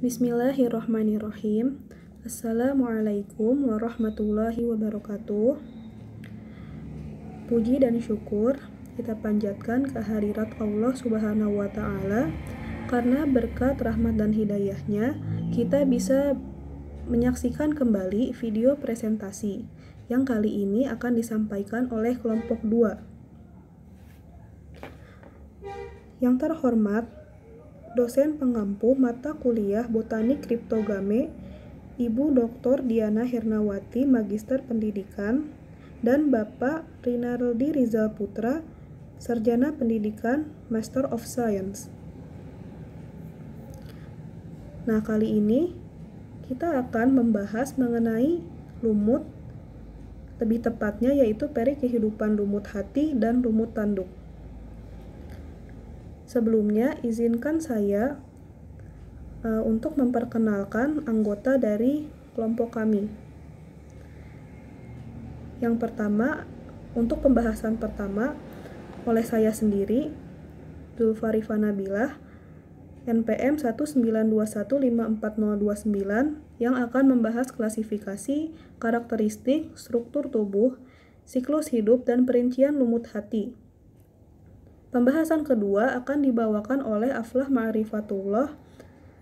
Bismillahirrahmanirrahim. Assalamualaikum warahmatullahi wabarakatuh. Puji dan syukur kita panjatkan kehadirat Allah Subhanahu wa taala karena berkat rahmat dan hidayahnya kita bisa menyaksikan kembali video presentasi yang kali ini akan disampaikan oleh kelompok 2. Yang terhormat, dosen pengampu mata kuliah Botani Kriptogame, Ibu Dr. Diana Hernawati, Magister Pendidikan, dan Bapak Rinaldi Rizal Putra, Sarjana Pendidikan, Master of Science. Nah, kali ini kita akan membahas mengenai lumut, lebih tepatnya yaitu peri kehidupan lumut hati dan lumut tanduk. Sebelumnya, izinkan saya uh, untuk memperkenalkan anggota dari kelompok kami. Yang pertama, untuk pembahasan pertama, oleh saya sendiri, Dulfarifa Nabilah, NPM 192154029 yang akan membahas klasifikasi, karakteristik, struktur tubuh, siklus hidup, dan perincian lumut hati. Pembahasan kedua akan dibawakan oleh Aflah Ma'rifatullah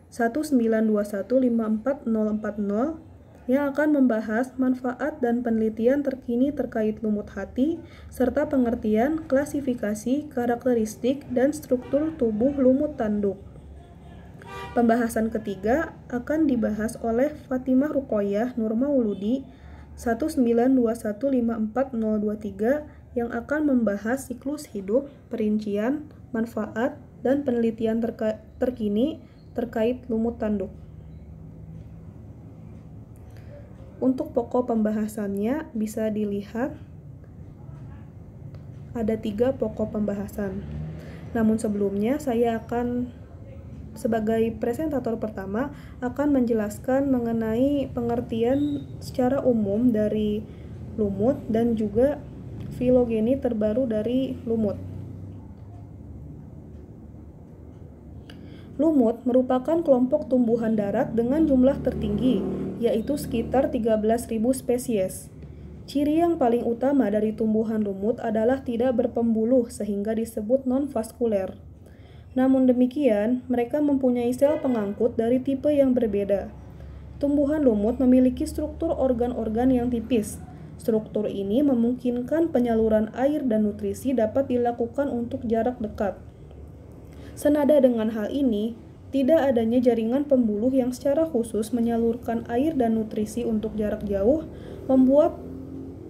192154040 yang akan membahas manfaat dan penelitian terkini terkait lumut hati serta pengertian, klasifikasi, karakteristik, dan struktur tubuh lumut tanduk. Pembahasan ketiga akan dibahas oleh Fatimah Rukoyah Nurmauludi 192154023 yang akan membahas siklus hidup, perincian, manfaat, dan penelitian terka terkini terkait lumut tanduk. Untuk pokok pembahasannya bisa dilihat ada tiga pokok pembahasan. Namun sebelumnya saya akan sebagai presentator pertama akan menjelaskan mengenai pengertian secara umum dari lumut dan juga filogeni terbaru dari lumut. Lumut merupakan kelompok tumbuhan darat dengan jumlah tertinggi, yaitu sekitar 13.000 spesies. Ciri yang paling utama dari tumbuhan lumut adalah tidak berpembuluh sehingga disebut non Namun demikian, mereka mempunyai sel pengangkut dari tipe yang berbeda. Tumbuhan lumut memiliki struktur organ-organ yang tipis, Struktur ini memungkinkan penyaluran air dan nutrisi dapat dilakukan untuk jarak dekat. Senada dengan hal ini, tidak adanya jaringan pembuluh yang secara khusus menyalurkan air dan nutrisi untuk jarak jauh membuat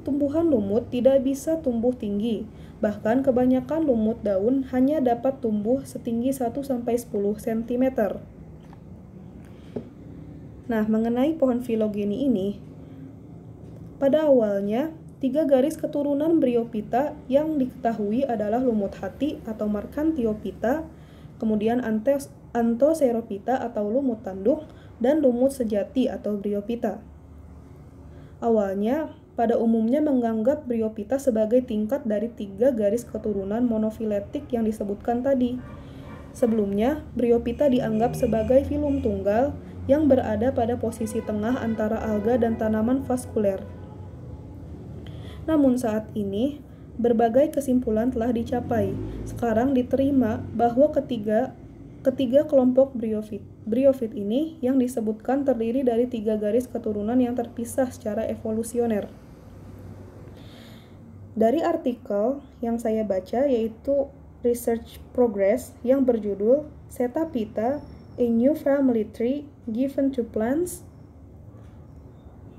tumbuhan lumut tidak bisa tumbuh tinggi. Bahkan kebanyakan lumut daun hanya dapat tumbuh setinggi 1-10 cm. Nah, mengenai pohon filogeni ini, pada awalnya, tiga garis keturunan Bryophyta yang diketahui adalah lumut hati atau Markantiopita, kemudian Antoseropita atau lumut tanduk, dan lumut sejati atau Bryophyta. Awalnya, pada umumnya menganggap Bryophyta sebagai tingkat dari tiga garis keturunan monofiletik yang disebutkan tadi. Sebelumnya, Bryophyta dianggap sebagai filum tunggal yang berada pada posisi tengah antara alga dan tanaman vaskuler. Namun saat ini, berbagai kesimpulan telah dicapai. Sekarang diterima bahwa ketiga ketiga kelompok bryofit Bryofit ini yang disebutkan terdiri dari tiga garis keturunan yang terpisah secara evolusioner. Dari artikel yang saya baca yaitu Research Progress yang berjudul "Setapita: A New Family Tree Given to Plants,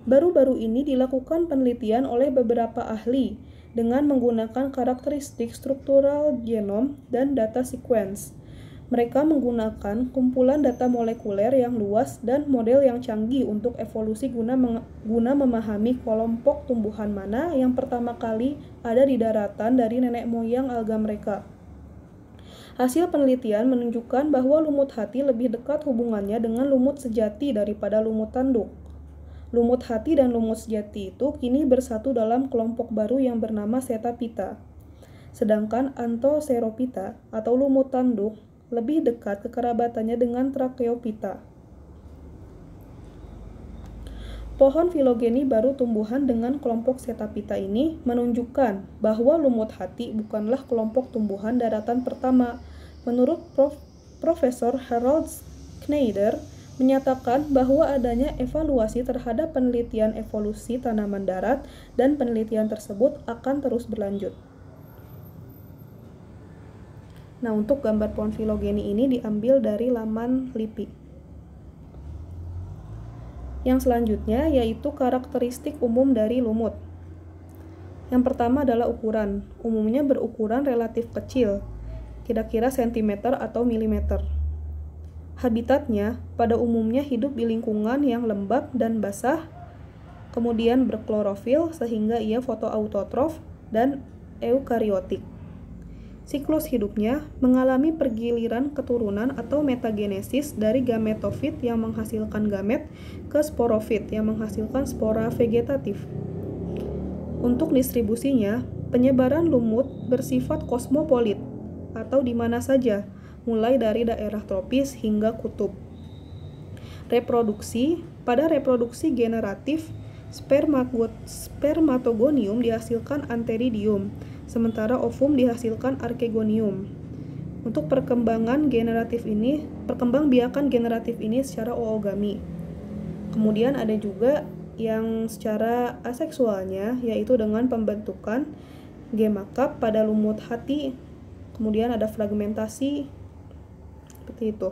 Baru-baru ini dilakukan penelitian oleh beberapa ahli dengan menggunakan karakteristik struktural genom dan data sequence. Mereka menggunakan kumpulan data molekuler yang luas dan model yang canggih untuk evolusi guna, guna memahami kelompok tumbuhan mana yang pertama kali ada di daratan dari nenek moyang alga mereka. Hasil penelitian menunjukkan bahwa lumut hati lebih dekat hubungannya dengan lumut sejati daripada lumut tanduk. Lumut hati dan lumut sejati itu kini bersatu dalam kelompok baru yang bernama Setapita. Sedangkan antoseropita atau lumut tanduk lebih dekat kekerabatannya dengan Tracheopita. Pohon filogeni baru tumbuhan dengan kelompok setapita ini menunjukkan bahwa lumut hati bukanlah kelompok tumbuhan daratan pertama. Menurut Prof. Profesor Harold Schneider, menyatakan bahwa adanya evaluasi terhadap penelitian evolusi tanaman darat dan penelitian tersebut akan terus berlanjut. Nah, untuk gambar pohon filogeni ini diambil dari laman LIPI. Yang selanjutnya yaitu karakteristik umum dari lumut. Yang pertama adalah ukuran. Umumnya berukuran relatif kecil, kira-kira sentimeter atau milimeter. Habitatnya pada umumnya hidup di lingkungan yang lembab dan basah, kemudian berklorofil sehingga ia fotoautotrof dan eukariotik. Siklus hidupnya mengalami pergiliran keturunan atau metagenesis dari gametofit yang menghasilkan gamet ke sporofit yang menghasilkan spora vegetatif. Untuk distribusinya, penyebaran lumut bersifat kosmopolit atau di mana saja, mulai dari daerah tropis hingga kutub. Reproduksi pada reproduksi generatif spermatogonium dihasilkan anteridium, sementara ovum dihasilkan arkegonium. Untuk perkembangan generatif ini, perkembang biakan generatif ini secara oogami. Kemudian ada juga yang secara aseksualnya yaitu dengan pembentukan gemakap pada lumut hati kemudian ada fragmentasi seperti itu.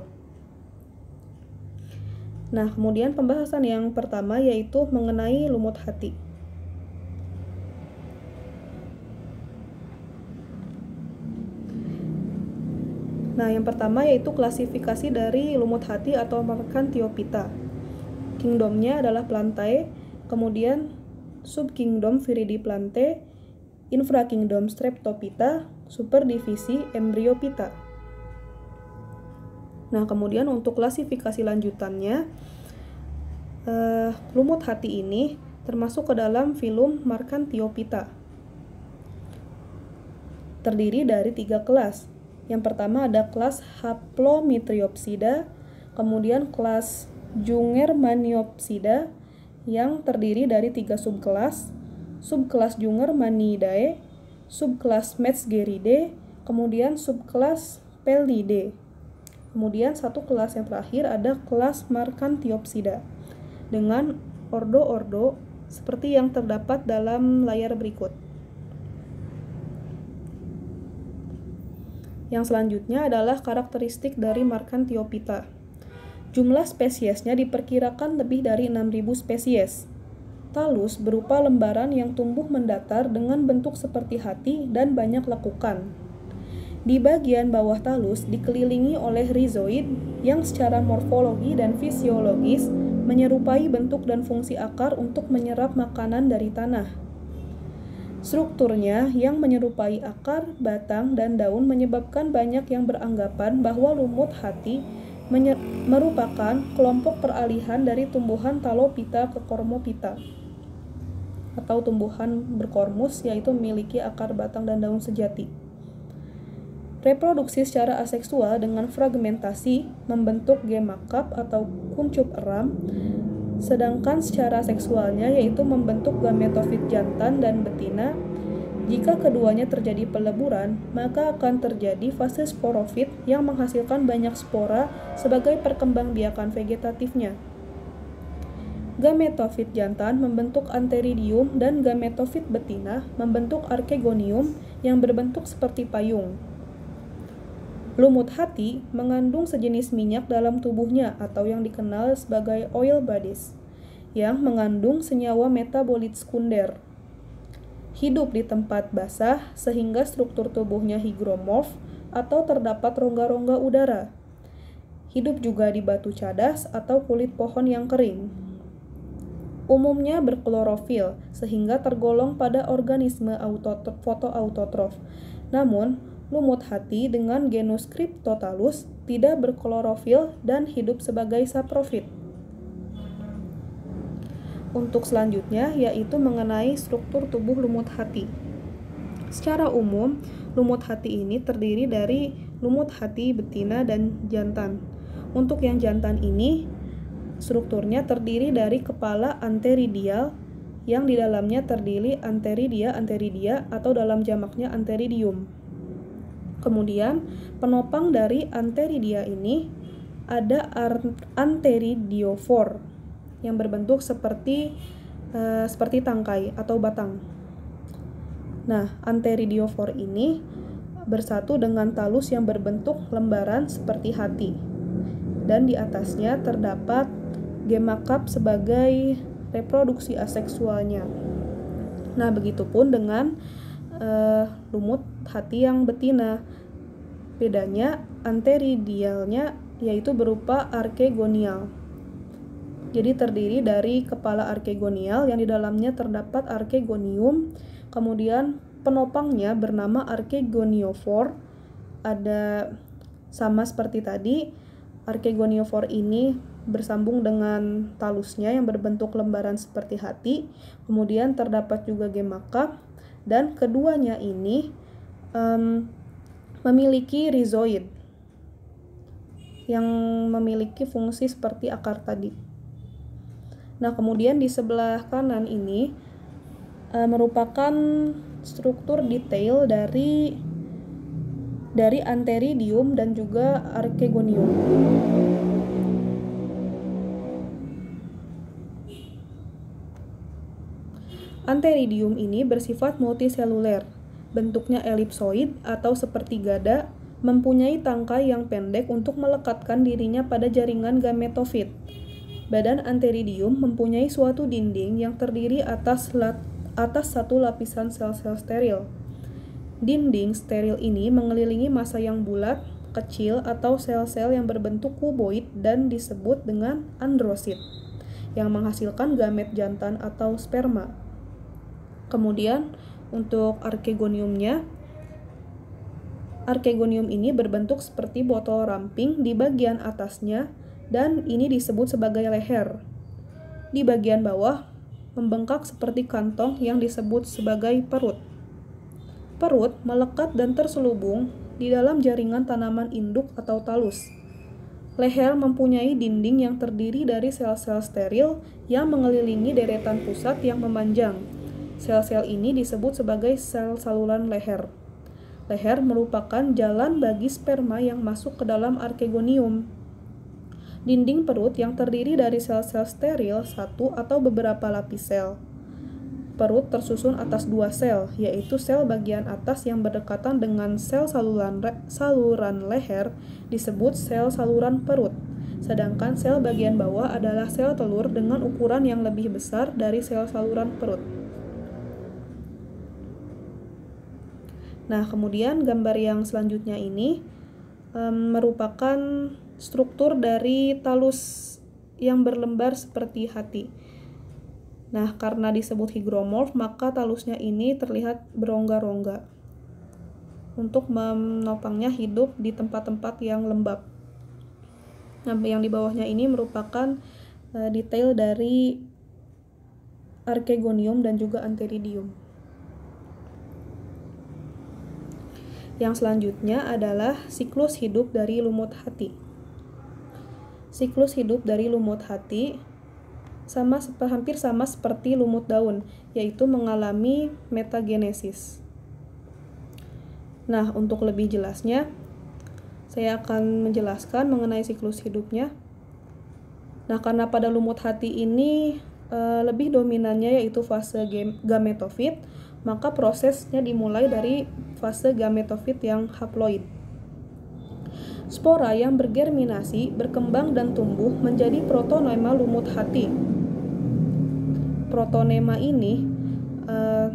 Nah, kemudian pembahasan yang pertama yaitu mengenai lumut hati. Nah, yang pertama yaitu klasifikasi dari lumut hati atau makan tiopita. Kingdomnya adalah plantae, kemudian subkingdom Viridi viridiplantae, infrakingdom streptopita, superdivisi embryopita. Nah, kemudian untuk klasifikasi lanjutannya, uh, lumut hati ini termasuk ke dalam filum Markantiopita. Terdiri dari tiga kelas. Yang pertama ada kelas Haplomitriopsida, kemudian kelas Jungermaniopsida yang terdiri dari tiga subkelas, subkelas Jungermanidae, subkelas Metzgeridae, kemudian subkelas Pelidae. Kemudian satu kelas yang terakhir ada kelas Markantiopsida dengan ordo-ordo seperti yang terdapat dalam layar berikut. Yang selanjutnya adalah karakteristik dari Markantiopita. Jumlah spesiesnya diperkirakan lebih dari 6.000 spesies talus berupa lembaran yang tumbuh mendatar dengan bentuk seperti hati dan banyak lekukan. Di bagian bawah talus dikelilingi oleh rizoid yang secara morfologi dan fisiologis menyerupai bentuk dan fungsi akar untuk menyerap makanan dari tanah. Strukturnya yang menyerupai akar, batang, dan daun menyebabkan banyak yang beranggapan bahwa lumut hati merupakan kelompok peralihan dari tumbuhan talopita ke kormopita atau tumbuhan berkormus yaitu memiliki akar batang dan daun sejati. Reproduksi secara aseksual dengan fragmentasi membentuk gemakap atau kuncup eram, sedangkan secara seksualnya yaitu membentuk gametofit jantan dan betina. Jika keduanya terjadi peleburan, maka akan terjadi fase sporofit yang menghasilkan banyak spora sebagai perkembangbiakan vegetatifnya. Gametofit jantan membentuk anteridium dan gametofit betina membentuk arkegonium yang berbentuk seperti payung. Lumut hati mengandung sejenis minyak dalam tubuhnya atau yang dikenal sebagai oil bodies yang mengandung senyawa metabolit sekunder. Hidup di tempat basah sehingga struktur tubuhnya higromorf atau terdapat rongga-rongga udara. Hidup juga di batu cadas atau kulit pohon yang kering. Umumnya berklorofil sehingga tergolong pada organisme fotoautotrof. Namun, lumut hati dengan genus Cryptotalus, tidak berklorofil dan hidup sebagai saprofit. Untuk selanjutnya yaitu mengenai struktur tubuh lumut hati. Secara umum, lumut hati ini terdiri dari lumut hati betina dan jantan. Untuk yang jantan ini, strukturnya terdiri dari kepala anteridial yang di dalamnya terdiri anteridia anteridia atau dalam jamaknya anteridium. Kemudian penopang dari anteridia ini ada anteridiofor yang berbentuk seperti e, seperti tangkai atau batang. Nah, anteridiofor ini bersatu dengan talus yang berbentuk lembaran seperti hati. Dan di atasnya terdapat gemakap sebagai reproduksi aseksualnya. Nah, begitupun dengan uh, lumut hati yang betina. Bedanya anteridialnya yaitu berupa arkegonial. Jadi terdiri dari kepala arkegonial yang di dalamnya terdapat arkegonium, kemudian penopangnya bernama arkegoniofor. Ada sama seperti tadi, arkegoniofor ini bersambung dengan talusnya yang berbentuk lembaran seperti hati. Kemudian terdapat juga gemaka dan keduanya ini um, memiliki rizoid yang memiliki fungsi seperti akar tadi. Nah, kemudian di sebelah kanan ini e, merupakan struktur detail dari dari anteridium dan juga arkegonium. Anteridium ini bersifat multiseluler. Bentuknya elipsoid atau seperti gada, mempunyai tangkai yang pendek untuk melekatkan dirinya pada jaringan gametofit. Badan anteridium mempunyai suatu dinding yang terdiri atas lat atas satu lapisan sel-sel steril. Dinding steril ini mengelilingi massa yang bulat, kecil atau sel-sel yang berbentuk kuboid dan disebut dengan androsit yang menghasilkan gamet jantan atau sperma. Kemudian untuk arkegoniumnya, arkegonium ini berbentuk seperti botol ramping di bagian atasnya dan ini disebut sebagai leher. Di bagian bawah, membengkak seperti kantong yang disebut sebagai perut. Perut melekat dan terselubung di dalam jaringan tanaman induk atau talus. Leher mempunyai dinding yang terdiri dari sel-sel steril yang mengelilingi deretan pusat yang memanjang, Sel-sel ini disebut sebagai sel saluran leher. Leher merupakan jalan bagi sperma yang masuk ke dalam arkegonium. Dinding perut yang terdiri dari sel-sel steril satu atau beberapa lapis sel. Perut tersusun atas dua sel, yaitu sel bagian atas yang berdekatan dengan sel saluran, saluran leher disebut sel saluran perut. Sedangkan sel bagian bawah adalah sel telur dengan ukuran yang lebih besar dari sel saluran perut. Nah, kemudian gambar yang selanjutnya ini um, merupakan struktur dari talus yang berlembar seperti hati. Nah, karena disebut higromorf, maka talusnya ini terlihat berongga-rongga untuk menopangnya hidup di tempat-tempat yang lembab. Nah, yang di bawahnya ini merupakan uh, detail dari Archegonium dan juga Anteridium. Yang selanjutnya adalah siklus hidup dari lumut hati. Siklus hidup dari lumut hati sama hampir sama seperti lumut daun, yaitu mengalami metagenesis. Nah, untuk lebih jelasnya, saya akan menjelaskan mengenai siklus hidupnya. Nah, karena pada lumut hati ini eh, lebih dominannya yaitu fase gametofit, maka prosesnya dimulai dari fase gametofit yang haploid. Spora yang bergerminasi, berkembang dan tumbuh menjadi protonema lumut hati. Protonema ini uh,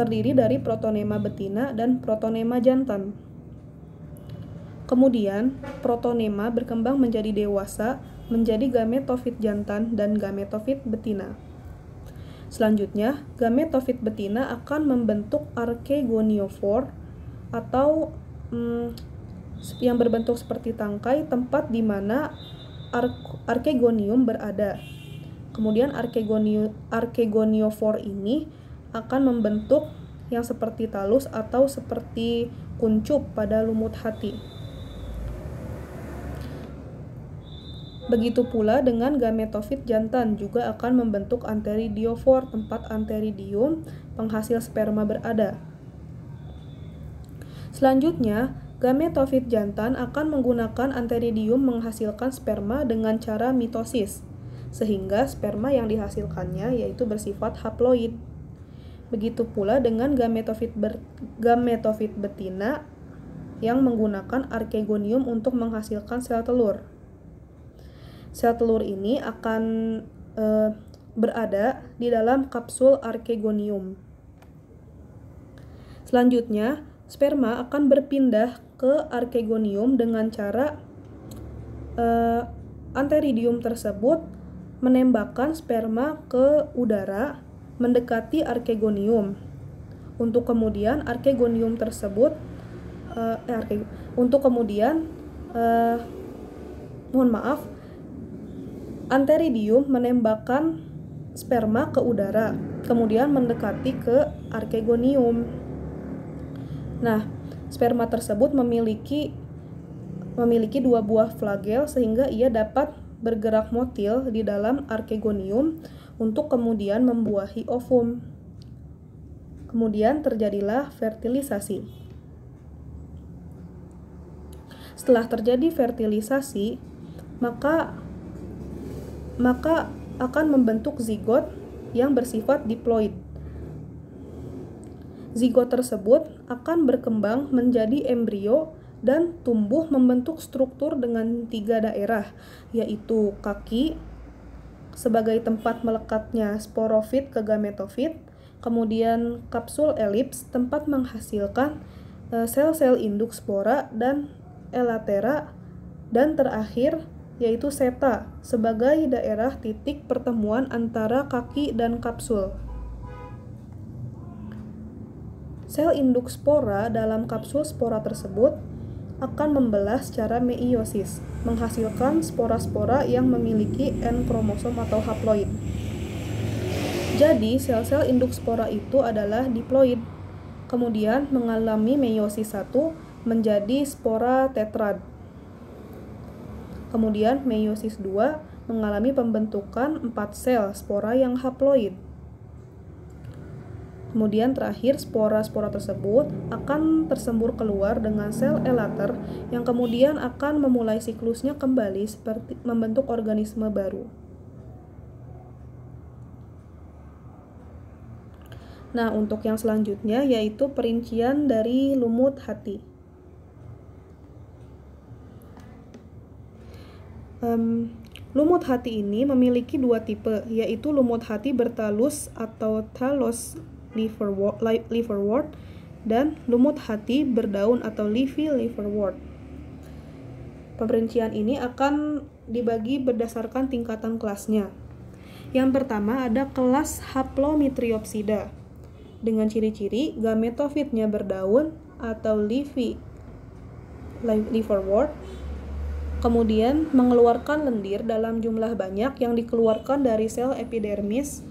terdiri dari protonema betina dan protonema jantan. Kemudian, protonema berkembang menjadi dewasa, menjadi gametofit jantan dan gametofit betina. Selanjutnya, gametofit betina akan membentuk arkegoniofor atau hmm, yang berbentuk seperti tangkai tempat di mana arkegonium berada. Kemudian arkegonio arkegoniofor ini akan membentuk yang seperti talus atau seperti kuncup pada lumut hati. Begitu pula dengan gametofit jantan juga akan membentuk anteridiofor tempat anteridium penghasil sperma berada. Selanjutnya, gametofit jantan akan menggunakan anteridium menghasilkan sperma dengan cara mitosis, sehingga sperma yang dihasilkannya yaitu bersifat haploid. Begitu pula dengan gametofit, ber, gametofit betina yang menggunakan arkegonium untuk menghasilkan sel telur. Sel telur ini akan e, berada di dalam kapsul arkegonium. Selanjutnya, sperma akan berpindah ke arkegonium dengan cara e, anteridium tersebut menembakkan sperma ke udara mendekati arkegonium. Untuk kemudian arkegonium tersebut eh, eh untuk kemudian uh, mohon maaf Anteridium menembakkan sperma ke udara, kemudian mendekati ke arkegonium. Nah, sperma tersebut memiliki memiliki dua buah flagel sehingga ia dapat bergerak motil di dalam arkegonium untuk kemudian membuahi ovum. Kemudian terjadilah fertilisasi. Setelah terjadi fertilisasi, maka maka akan membentuk zigot yang bersifat diploid. Zigot tersebut akan berkembang menjadi embrio dan tumbuh membentuk struktur dengan tiga daerah, yaitu kaki sebagai tempat melekatnya sporofit ke gametofit, kemudian kapsul elips tempat menghasilkan eh, sel-sel induk spora dan elatera, dan terakhir yaitu seta, sebagai daerah titik pertemuan antara kaki dan kapsul. Sel induk spora dalam kapsul spora tersebut akan membelah secara meiosis, menghasilkan spora-spora yang memiliki N kromosom atau haploid. Jadi, sel-sel induk spora itu adalah diploid. Kemudian mengalami meiosis 1 menjadi spora tetrad. Kemudian meiosis 2 mengalami pembentukan 4 sel spora yang haploid. Kemudian terakhir spora-spora tersebut akan tersembur keluar dengan sel elater yang kemudian akan memulai siklusnya kembali seperti membentuk organisme baru. Nah, untuk yang selanjutnya yaitu perincian dari lumut hati. um, lumut hati ini memiliki dua tipe, yaitu lumut hati bertalus atau talus liverwort, dan lumut hati berdaun atau leafy liverwort. Pemerincian ini akan dibagi berdasarkan tingkatan kelasnya. Yang pertama ada kelas Haplomitriopsida dengan ciri-ciri gametofitnya berdaun atau leafy liverwort kemudian mengeluarkan lendir dalam jumlah banyak yang dikeluarkan dari sel epidermis,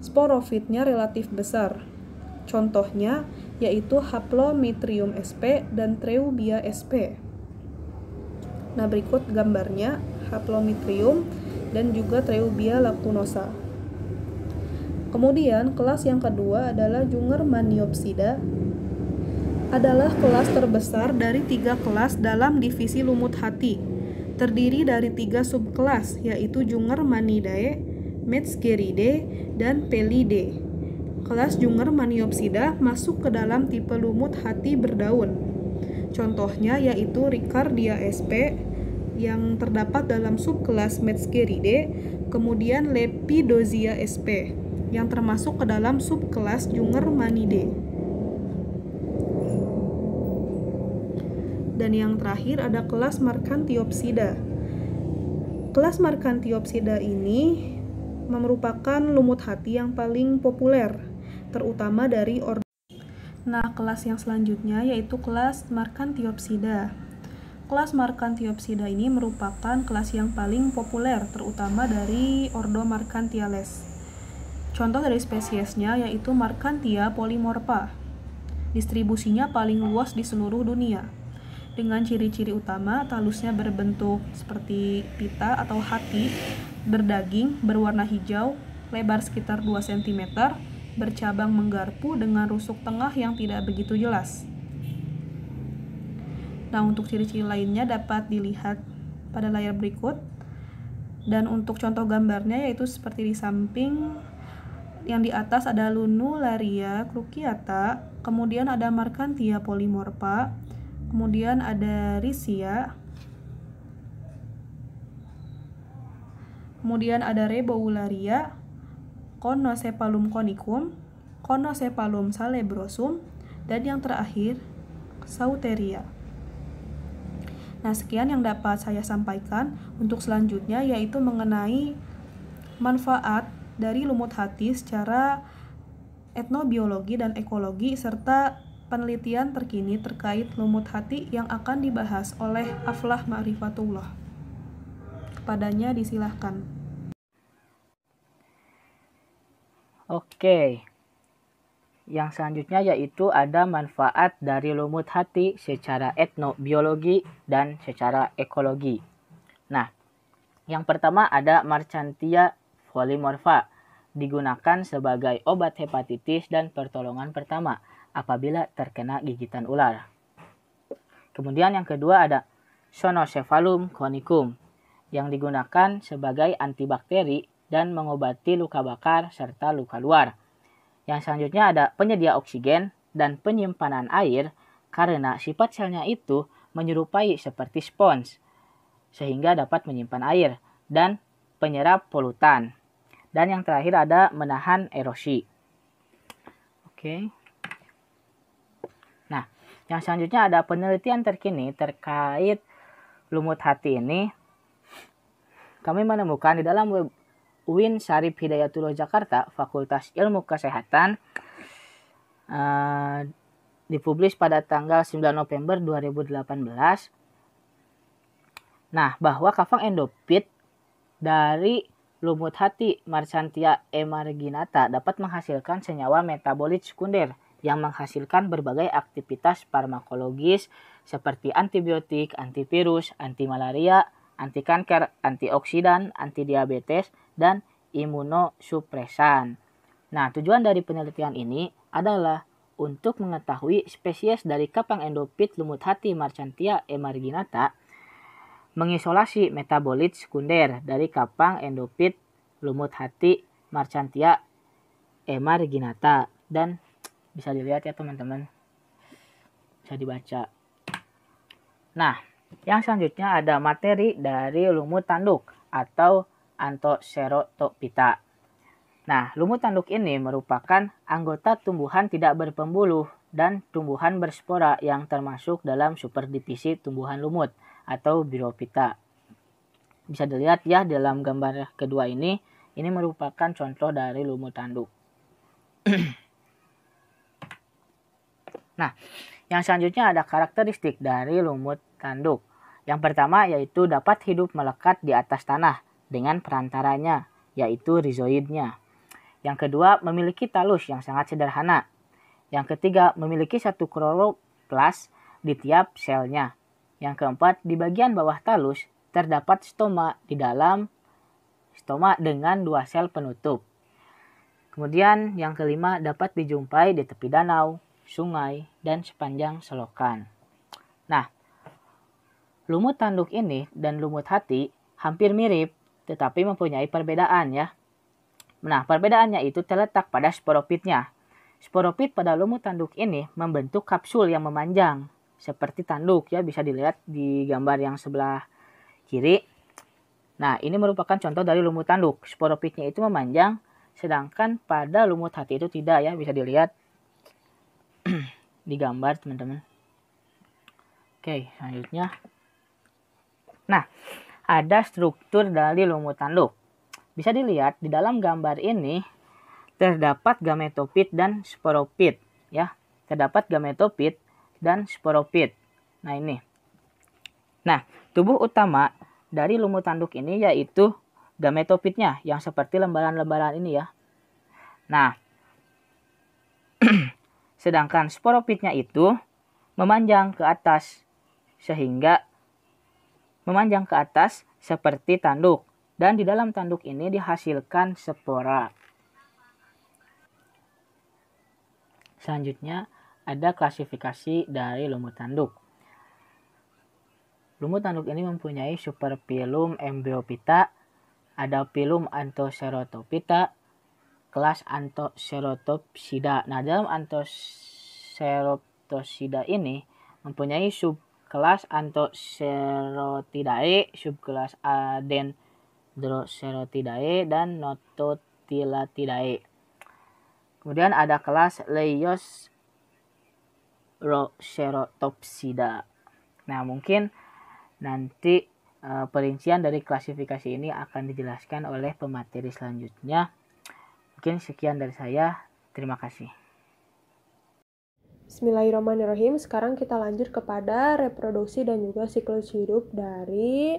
sporofitnya relatif besar. Contohnya yaitu Haplometrium sp dan Treubia sp. Nah, berikut gambarnya Haplometrium dan juga Treubia lacunosa. Kemudian, kelas yang kedua adalah maniopsida adalah kelas terbesar dari tiga kelas dalam divisi lumut hati, terdiri dari tiga subkelas yaitu Jungermanidae, Metzgeridae, dan Pelidae. Kelas Jungermaniopsida masuk ke dalam tipe lumut hati berdaun. Contohnya yaitu Ricardia sp yang terdapat dalam subkelas Metzgeridae, kemudian Lepidosia sp yang termasuk ke dalam subkelas Jungermanidae. Dan yang terakhir ada kelas Markantiopsida. Kelas Markantiopsida ini merupakan lumut hati yang paling populer, terutama dari ordo. Nah, kelas yang selanjutnya yaitu kelas Markantiopsida. Kelas Markantiopsida ini merupakan kelas yang paling populer, terutama dari ordo Markantiales. Contoh dari spesiesnya yaitu Markantia polymorpha. Distribusinya paling luas di seluruh dunia dengan ciri-ciri utama talusnya berbentuk seperti pita atau hati, berdaging, berwarna hijau, lebar sekitar 2 cm, bercabang menggarpu dengan rusuk tengah yang tidak begitu jelas. Nah, untuk ciri-ciri lainnya dapat dilihat pada layar berikut. Dan untuk contoh gambarnya yaitu seperti di samping yang di atas ada lunularia cruciata, kemudian ada markantia polymorpha kemudian ada Risia kemudian ada Reboularia Conocephalum conicum Conocephalum salebrosum dan yang terakhir Sauteria Nah, sekian yang dapat saya sampaikan untuk selanjutnya yaitu mengenai manfaat dari lumut hati secara etnobiologi dan ekologi serta penelitian terkini terkait lumut hati yang akan dibahas oleh Aflah Ma'rifatullah. Kepadanya disilahkan. Oke. Yang selanjutnya yaitu ada manfaat dari lumut hati secara etnobiologi dan secara ekologi. Nah, yang pertama ada Marchantia polymorpha digunakan sebagai obat hepatitis dan pertolongan pertama apabila terkena gigitan ular. Kemudian yang kedua ada Sonocephalum conicum yang digunakan sebagai antibakteri dan mengobati luka bakar serta luka luar. Yang selanjutnya ada penyedia oksigen dan penyimpanan air karena sifat selnya itu menyerupai seperti spons sehingga dapat menyimpan air dan penyerap polutan. Dan yang terakhir ada menahan erosi. Oke. Okay. Yang selanjutnya ada penelitian terkini terkait lumut hati ini. Kami menemukan di dalam web UIN Syarif Hidayatullah Jakarta, Fakultas Ilmu Kesehatan, uh, dipublis pada tanggal 9 November 2018. Nah, bahwa kafang endopit dari lumut hati Marsantia emarginata dapat menghasilkan senyawa metabolit sekunder yang menghasilkan berbagai aktivitas farmakologis seperti antibiotik, antivirus, antimalaria, anti kanker, antioksidan, anti diabetes, dan imunosupresan. Nah, tujuan dari penelitian ini adalah untuk mengetahui spesies dari kapang endopit lumut hati Marchantia emarginata mengisolasi metabolit sekunder dari kapang endopit lumut hati Marchantia emarginata dan bisa dilihat ya teman-teman bisa dibaca nah yang selanjutnya ada materi dari lumut tanduk atau antoserotopita nah lumut tanduk ini merupakan anggota tumbuhan tidak berpembuluh dan tumbuhan berspora yang termasuk dalam superdivisi tumbuhan lumut atau biropita bisa dilihat ya dalam gambar kedua ini ini merupakan contoh dari lumut tanduk Nah, yang selanjutnya ada karakteristik dari lumut tanduk. Yang pertama yaitu dapat hidup melekat di atas tanah dengan perantaranya, yaitu rizoidnya. Yang kedua, memiliki talus yang sangat sederhana. Yang ketiga, memiliki satu kloroplas di tiap selnya. Yang keempat, di bagian bawah talus terdapat stoma di dalam stoma dengan dua sel penutup. Kemudian yang kelima dapat dijumpai di tepi danau, sungai, dan sepanjang selokan. Nah, lumut tanduk ini dan lumut hati hampir mirip, tetapi mempunyai perbedaan ya. Nah, perbedaannya itu terletak pada sporopitnya. Sporopit pada lumut tanduk ini membentuk kapsul yang memanjang, seperti tanduk ya bisa dilihat di gambar yang sebelah kiri. Nah, ini merupakan contoh dari lumut tanduk. Sporopitnya itu memanjang, sedangkan pada lumut hati itu tidak ya, bisa dilihat digambar teman-teman oke selanjutnya nah ada struktur dari lumut tanduk, bisa dilihat di dalam gambar ini terdapat gametopit dan sporopit ya terdapat gametopit dan sporopit nah ini nah tubuh utama dari lumut tanduk ini yaitu gametopitnya yang seperti lembaran-lembaran ini ya nah Sedangkan sporopitnya itu memanjang ke atas sehingga memanjang ke atas seperti tanduk dan di dalam tanduk ini dihasilkan spora. Selanjutnya ada klasifikasi dari lumut tanduk. Lumut tanduk ini mempunyai superpilum embryophyta, ada pilum antoserotopita, kelas antoserotopsida. Nah, dalam antoserotopsida ini mempunyai subkelas antoserotidae, subkelas adendroserotidae dan Nototilatidae. Kemudian ada kelas Leios roserotopsida. Nah, mungkin nanti e, perincian dari klasifikasi ini akan dijelaskan oleh pemateri selanjutnya. Mungkin sekian dari saya. Terima kasih. Bismillahirrahmanirrahim. Sekarang kita lanjut kepada reproduksi dan juga siklus hidup dari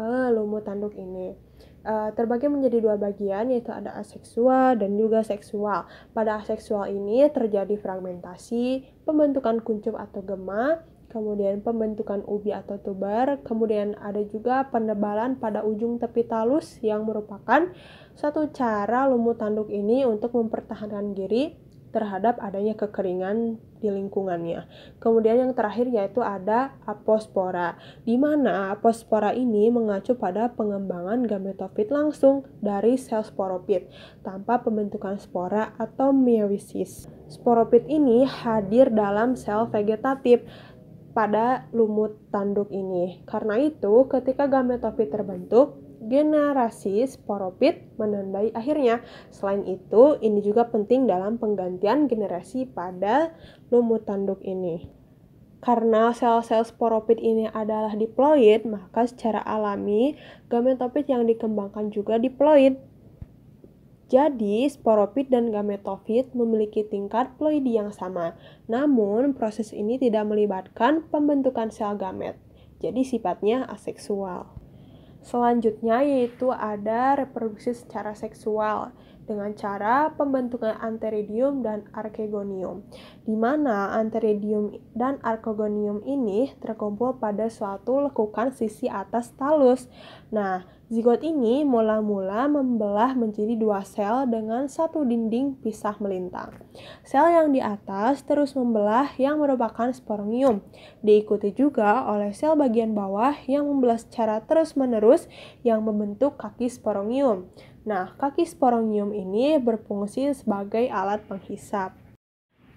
uh, lumut tanduk ini. Uh, terbagi menjadi dua bagian yaitu ada aseksual dan juga seksual. Pada aseksual ini terjadi fragmentasi, pembentukan kuncup atau gema, kemudian pembentukan ubi atau tuber, kemudian ada juga penebalan pada ujung tepi talus yang merupakan suatu cara lumut tanduk ini untuk mempertahankan diri terhadap adanya kekeringan di lingkungannya. Kemudian yang terakhir yaitu ada apospora, di mana apospora ini mengacu pada pengembangan gametofit langsung dari sel sporopit tanpa pembentukan spora atau meiosis. Sporopit ini hadir dalam sel vegetatif pada lumut tanduk ini. Karena itu, ketika gametofit terbentuk, generasi sporopit menandai akhirnya. Selain itu, ini juga penting dalam penggantian generasi pada lumut tanduk ini. Karena sel-sel sporopit ini adalah diploid, maka secara alami gametofit yang dikembangkan juga diploid. Jadi, sporofit dan gametofit memiliki tingkat ploidi yang sama, namun proses ini tidak melibatkan pembentukan sel gamet, jadi sifatnya aseksual. Selanjutnya yaitu ada reproduksi secara seksual dengan cara pembentukan anteridium dan arkegonium, di mana anteridium dan arkegonium ini terkumpul pada suatu lekukan sisi atas talus. Nah, Zigot ini mula-mula membelah menjadi dua sel dengan satu dinding pisah melintang. Sel yang di atas terus membelah yang merupakan sporangium, diikuti juga oleh sel bagian bawah yang membelah secara terus-menerus yang membentuk kaki sporangium. Nah, kaki sporangium ini berfungsi sebagai alat penghisap.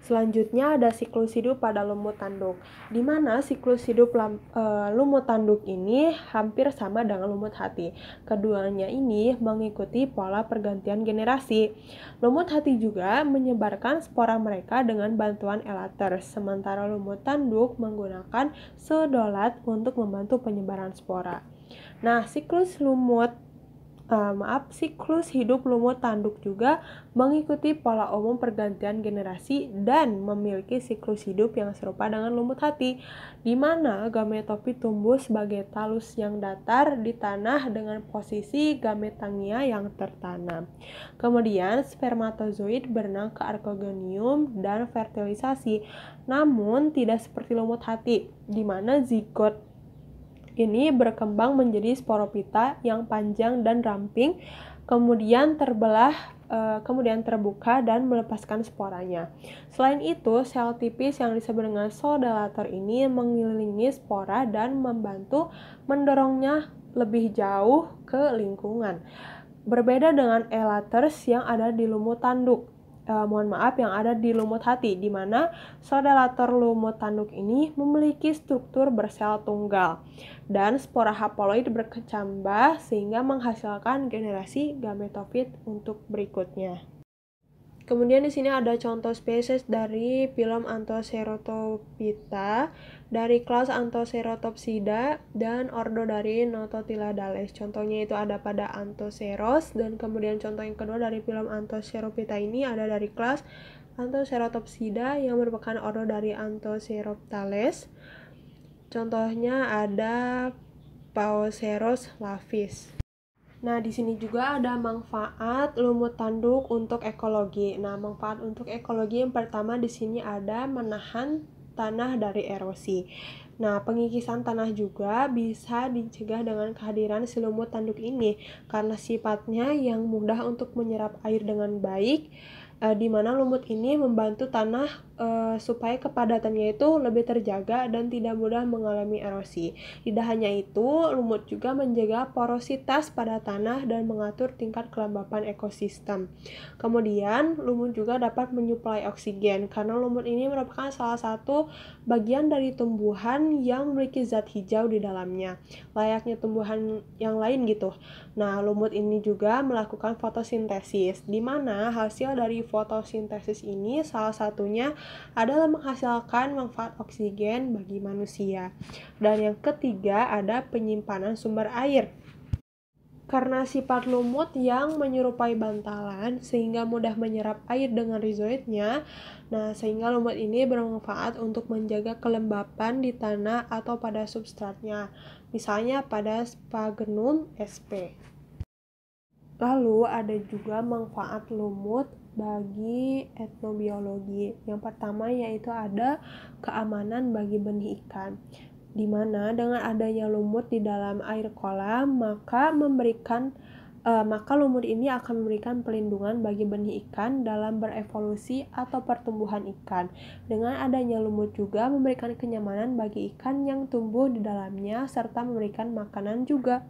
Selanjutnya ada siklus hidup pada lumut tanduk, di mana siklus hidup eh, lumut tanduk ini hampir sama dengan lumut hati. Keduanya ini mengikuti pola pergantian generasi. Lumut hati juga menyebarkan spora mereka dengan bantuan elater, sementara lumut tanduk menggunakan sedolat untuk membantu penyebaran spora. Nah, siklus lumut uh, maaf siklus hidup lumut tanduk juga mengikuti pola umum pergantian generasi dan memiliki siklus hidup yang serupa dengan lumut hati di mana gametofit tumbuh sebagai talus yang datar di tanah dengan posisi gametangia yang tertanam. Kemudian spermatozoid berenang ke arkogenium dan fertilisasi namun tidak seperti lumut hati di mana zigot ini berkembang menjadi sporopita yang panjang dan ramping, kemudian terbelah eh, kemudian terbuka dan melepaskan sporanya. Selain itu, sel tipis yang disebut dengan sodalator ini mengelilingi spora dan membantu mendorongnya lebih jauh ke lingkungan. Berbeda dengan elaters yang ada di lumut tanduk uh, mohon maaf yang ada di lumut hati di mana sodalator lumut tanduk ini memiliki struktur bersel tunggal dan spora haploid berkecambah sehingga menghasilkan generasi gametofit untuk berikutnya. Kemudian di sini ada contoh spesies dari film Antoceratophyta dari kelas antoserotopsida dan ordo dari Nototiladales. Contohnya itu ada pada Anthoceros dan kemudian contoh yang kedua dari film antoseropita ini ada dari kelas Anthoceratopsida yang merupakan ordo dari Anthoceroptales. Contohnya ada Paoceros lavis. Nah, di sini juga ada manfaat lumut tanduk untuk ekologi. Nah, manfaat untuk ekologi yang pertama di sini ada menahan tanah dari erosi. Nah, pengikisan tanah juga bisa dicegah dengan kehadiran selumut tanduk ini karena sifatnya yang mudah untuk menyerap air dengan baik, eh, di mana lumut ini membantu tanah uh, supaya kepadatannya itu lebih terjaga dan tidak mudah mengalami erosi. Tidak hanya itu, lumut juga menjaga porositas pada tanah dan mengatur tingkat kelembapan ekosistem. Kemudian, lumut juga dapat menyuplai oksigen karena lumut ini merupakan salah satu bagian dari tumbuhan yang memiliki zat hijau di dalamnya, layaknya tumbuhan yang lain gitu. Nah, lumut ini juga melakukan fotosintesis di mana hasil dari fotosintesis ini salah satunya adalah menghasilkan manfaat oksigen bagi manusia. Dan yang ketiga ada penyimpanan sumber air. Karena sifat lumut yang menyerupai bantalan sehingga mudah menyerap air dengan rizoidnya, nah sehingga lumut ini bermanfaat untuk menjaga kelembapan di tanah atau pada substratnya, misalnya pada spagnum sp. Lalu ada juga manfaat lumut bagi etnobiologi. Yang pertama yaitu ada keamanan bagi benih ikan di mana dengan adanya lumut di dalam air kolam maka memberikan uh, maka lumut ini akan memberikan pelindungan bagi benih ikan dalam berevolusi atau pertumbuhan ikan. Dengan adanya lumut juga memberikan kenyamanan bagi ikan yang tumbuh di dalamnya serta memberikan makanan juga.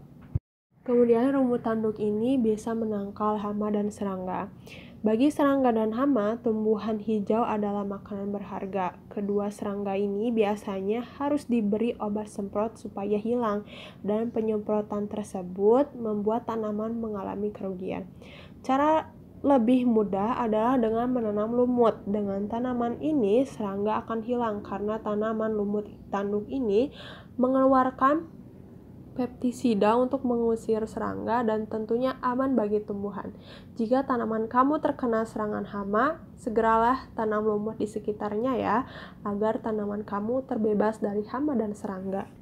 Kemudian rumput tanduk ini bisa menangkal hama dan serangga. Bagi serangga dan hama, tumbuhan hijau adalah makanan berharga. Kedua serangga ini biasanya harus diberi obat semprot supaya hilang, dan penyemprotan tersebut membuat tanaman mengalami kerugian. Cara lebih mudah adalah dengan menanam lumut. Dengan tanaman ini, serangga akan hilang karena tanaman lumut tanduk ini mengeluarkan peptisida untuk mengusir serangga dan tentunya aman bagi tumbuhan. Jika tanaman kamu terkena serangan hama, segeralah tanam lumut di sekitarnya ya, agar tanaman kamu terbebas dari hama dan serangga.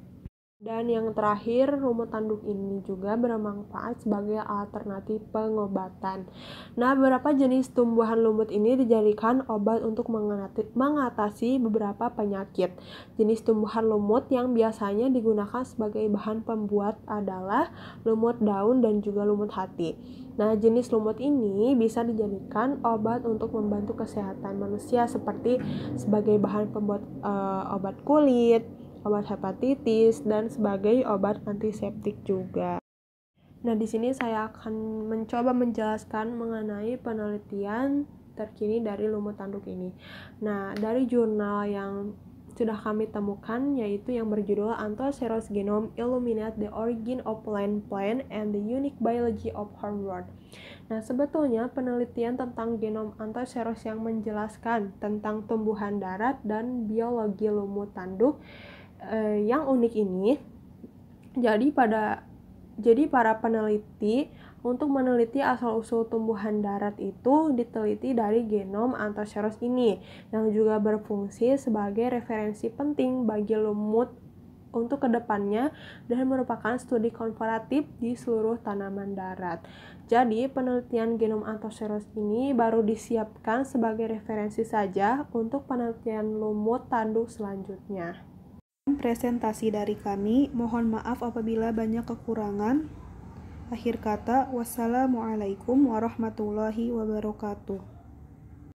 Dan yang terakhir, rumah tanduk ini juga bermanfaat sebagai alternatif pengobatan. Nah, beberapa jenis tumbuhan lumut ini dijadikan obat untuk mengatasi beberapa penyakit. Jenis tumbuhan lumut yang biasanya digunakan sebagai bahan pembuat adalah lumut daun dan juga lumut hati. Nah, jenis lumut ini bisa dijadikan obat untuk membantu kesehatan manusia seperti sebagai bahan pembuat e, obat kulit, obat hepatitis, dan sebagai obat antiseptik juga. Nah, di sini saya akan mencoba menjelaskan mengenai penelitian terkini dari lumut tanduk ini. Nah, dari jurnal yang sudah kami temukan yaitu yang berjudul Antoceros Genome Illuminate the Origin of Land Plant and the Unique Biology of Hornwort. Nah, sebetulnya penelitian tentang genom Antoceros yang menjelaskan tentang tumbuhan darat dan biologi lumut tanduk eh, yang unik ini jadi pada jadi para peneliti untuk meneliti asal-usul tumbuhan darat itu diteliti dari genom Antoceros ini yang juga berfungsi sebagai referensi penting bagi lumut untuk kedepannya dan merupakan studi komparatif di seluruh tanaman darat. Jadi, penelitian genom Antoceros ini baru disiapkan sebagai referensi saja untuk penelitian lumut tanduk selanjutnya presentasi dari kami. Mohon maaf apabila banyak kekurangan. Akhir kata, wassalamualaikum warahmatullahi wabarakatuh.